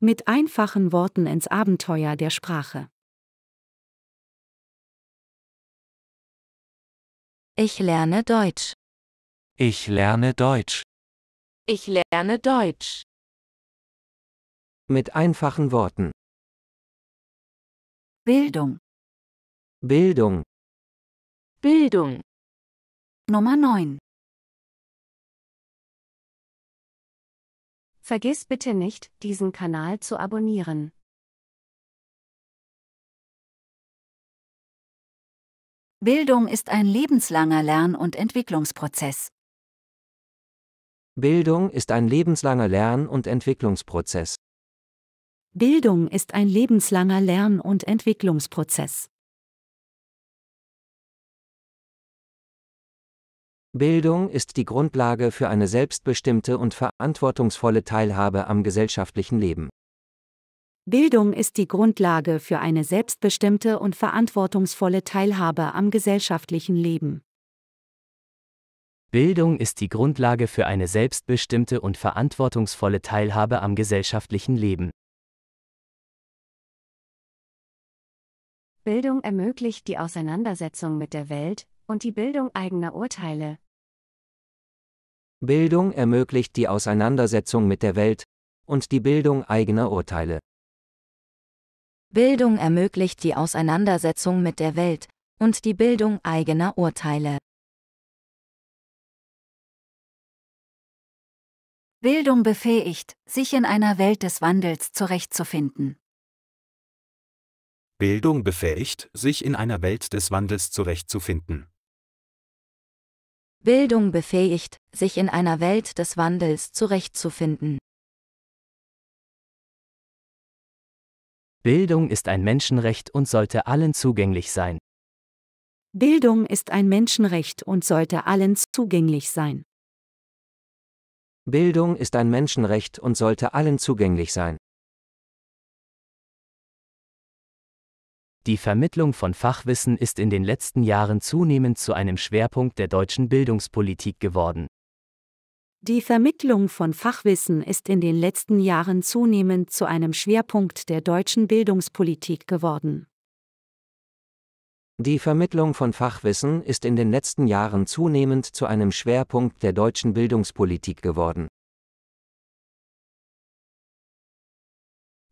Mit einfachen Worten ins Abenteuer der Sprache. Ich lerne Deutsch. Ich lerne Deutsch. Ich lerne Deutsch. Mit einfachen Worten. Bildung. Bildung. Bildung. Nummer 9. Vergiss bitte nicht, diesen Kanal zu abonnieren. Bildung ist ein lebenslanger Lern- und Entwicklungsprozess. Bildung ist ein lebenslanger Lern- und Entwicklungsprozess. Bildung ist ein lebenslanger Lern- und Entwicklungsprozess. Bildung ist die Grundlage für eine selbstbestimmte und verantwortungsvolle Teilhabe am gesellschaftlichen Leben. Bildung ist die Grundlage für eine selbstbestimmte und verantwortungsvolle Teilhabe am gesellschaftlichen Leben. Bildung ist die Grundlage für eine selbstbestimmte und verantwortungsvolle Teilhabe am gesellschaftlichen Leben. Bildung ermöglicht die Auseinandersetzung mit der Welt, und die Bildung eigener Urteile. Bildung ermöglicht die Auseinandersetzung mit der Welt und die Bildung eigener Urteile. Bildung ermöglicht die Auseinandersetzung mit der Welt und die Bildung eigener Urteile. Bildung befähigt, sich in einer Welt des Wandels zurechtzufinden. Bildung befähigt, sich in einer Welt des Wandels zurechtzufinden. Bildung befähigt, sich in einer Welt des Wandels zurechtzufinden. Bildung ist ein Menschenrecht und sollte allen zugänglich sein. Bildung ist ein Menschenrecht und sollte allen zugänglich sein. Bildung ist ein Menschenrecht und sollte allen zugänglich sein. Die Vermittlung von Fachwissen ist in den letzten Jahren zunehmend zu einem Schwerpunkt der deutschen Bildungspolitik geworden. Die Vermittlung von Fachwissen ist in den letzten Jahren zunehmend zu einem Schwerpunkt der deutschen Bildungspolitik geworden. Die Vermittlung von Fachwissen ist in den letzten Jahren zunehmend zu einem Schwerpunkt der deutschen Bildungspolitik geworden.